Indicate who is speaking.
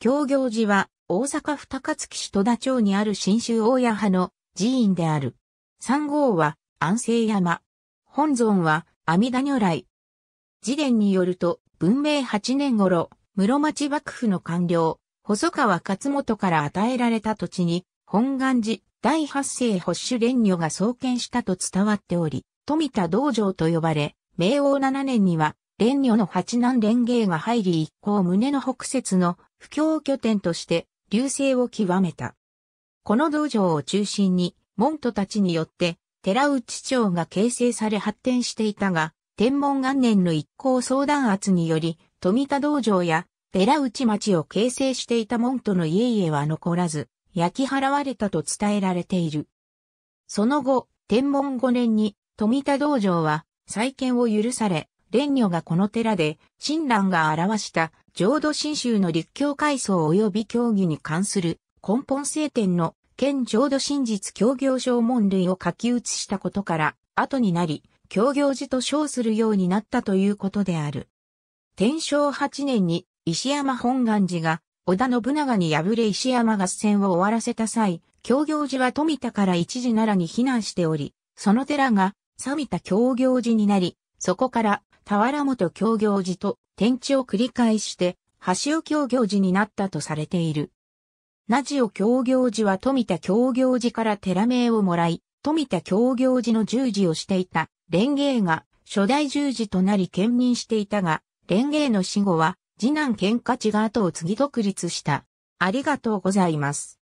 Speaker 1: 協業寺は大阪府高槻市戸田町にある新州大谷派の
Speaker 2: 寺院である。三号は安政山。本尊は阿弥陀如来。寺殿によると文明8年頃、室町幕府の官僚、細川勝元から与えられた土地に本願寺第八世保守蓮女が創建したと伝わっており、富田道場と呼ばれ、明王7年には、蓮女の八男蓮芸が入り一行胸の北節の布教拠点として流星を極めた。この道場を中心に、門徒たちによって寺内町が形成され発展していたが、天文元年の一行相談圧により、富田道場や寺内町を形成していた門徒の家々は残らず、焼き払われたと伝えられている。その後、天文5年に富田道場は再建を許され、蓮如がこの寺で、親鸞が表した浄土真宗の立教階層及び教義に関する根本聖典の県浄土真実教行証門類を書き写したことから、後になり、教行寺と称するようになったということである。天正8年に石山本願寺が織田信長に敗れ石山合戦を終わらせた際、教行寺は富田から一時奈良に避難しており、その寺が、サミタ教行寺になり、そこから、田原本協業寺と天地を繰り返して、橋尾協業寺になったとされている。ナジオ協業寺は富田協業寺から寺名をもらい、富田協業寺の従事をしていた、連芸が初代従事となり兼任していたが、連芸の死後は、次男喧嘩地が後を継
Speaker 1: ぎ独立した。ありがとうございます。